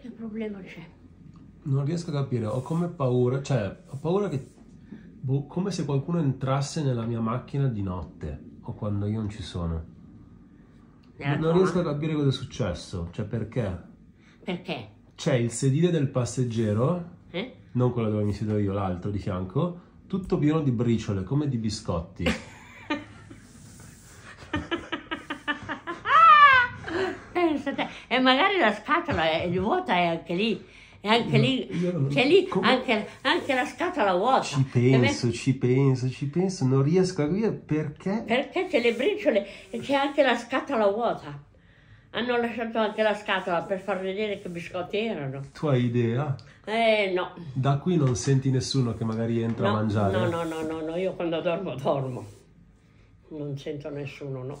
Che problema c'è? Non riesco a capire, ho come paura, cioè ho paura che boh, come se qualcuno entrasse nella mia macchina di notte o quando io non ci sono. Nella non riesco a capire cosa è successo, cioè perché. Perché? C'è il sedile del passeggero, eh? non quello dove mi siedo io, l'altro di fianco, tutto pieno di briciole, come di biscotti. pensate, e magari la scatola è, vuota è anche lì. E anche io, lì, io, c'è cioè lì anche, anche, la scatola vuota. Ci penso, me... ci penso, ci penso, non riesco a capire perché. Perché c'è le briciole e c'è anche la scatola vuota. Hanno lasciato anche la scatola per far vedere che biscotti erano. Tu hai idea? Eh no. Da qui non senti nessuno che magari entra no, a mangiare? No, no, no, no, no, io quando dormo dormo. Non sento nessuno, no.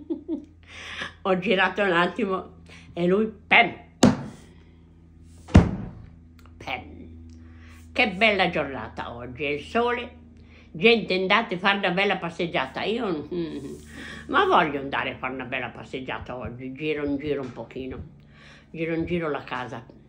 ho girato un attimo e lui pem pem che bella giornata oggi il sole gente andate a fare una bella passeggiata io ma voglio andare a fare una bella passeggiata oggi giro in giro un pochino giro in giro la casa